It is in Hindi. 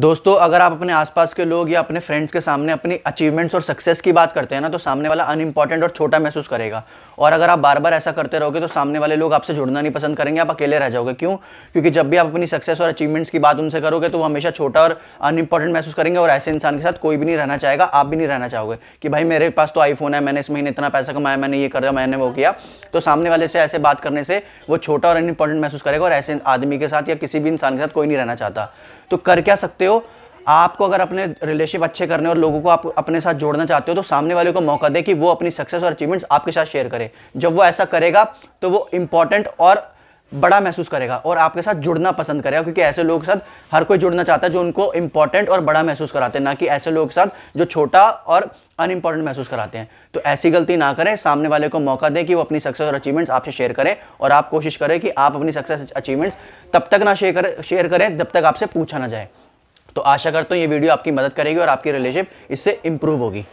दोस्तों अगर आप अपने आसपास के लोग या अपने फ्रेंड्स के सामने अपनी अचीवमेंट्स और सक्सेस की बात करते हैं ना तो सामने वाला अनइम्पॉर्टेंट और छोटा महसूस करेगा और अगर आप बार बार ऐसा करते रहोगे तो सामने वाले लोग आपसे जुड़ना नहीं पसंद करेंगे आप अकेले रह जाओगे क्यों क्योंकि जब भी आप अपनी सक्सेस और अचीवमेंट्स की बात उनसे करोगे तो वो हमेशा छोटा और अनइम्पॉर्टेंट महसूस करेंगे और ऐसे इंसान के साथ कोई भी नहीं रहना चाहेगा आप भी नहीं रहना चाहोगे कि भाई मेरे पास तो आईफोन है मैंने इस महीने इतना पैसा कमाया मैंने ये कर मैंने वो किया तो सामने वाले से ऐसे बात करने से वो छोटा और अनइम्पॉर्टेंट महसूस करेगा और ऐसे आदमी के साथ या किसी भी इंसान के साथ कोई नहीं रहना चाहता तो कर क्या सकते सकते हो आपको अगर अपने रिलेशनशिप अच्छे करने और लोगों को आप अपने साथ जोड़ना चाहते हो तो सामने वाले को मौका दे कि वो अपनी सक्सेस और अचीवमेंट्स आपके साथ शेयर करे जब वो ऐसा करेगा तो वो इंपॉर्टेंट और बड़ा महसूस करेगा और आपके साथ जुड़ना पसंद करेगा क्योंकि ऐसे लोगों के साथ हर कोई जुड़ना चाहता है जो उनको इंपॉर्टेंट और बड़ा महसूस कराते हैं ना कि ऐसे लोगों के साथ जो छोटा और अनइम्पॉर्टेंट महसूस कराते हैं तो ऐसी गलती ना करें सामने वाले को मौका दें कि वो अपनी सक्सेस और अचीवमेंट्स आपसे शेयर करें और आप कोशिश करें कि आप अपनी सक्सेस अचीवमेंट्स तब तक ना शेयर करें शेयर करें जब तक आपसे पूछा ना जाए तो आशा करता हूँ ये वीडियो आपकी मदद करेगी और आपकी रिलेशनशिप इससे इम्प्रूव होगी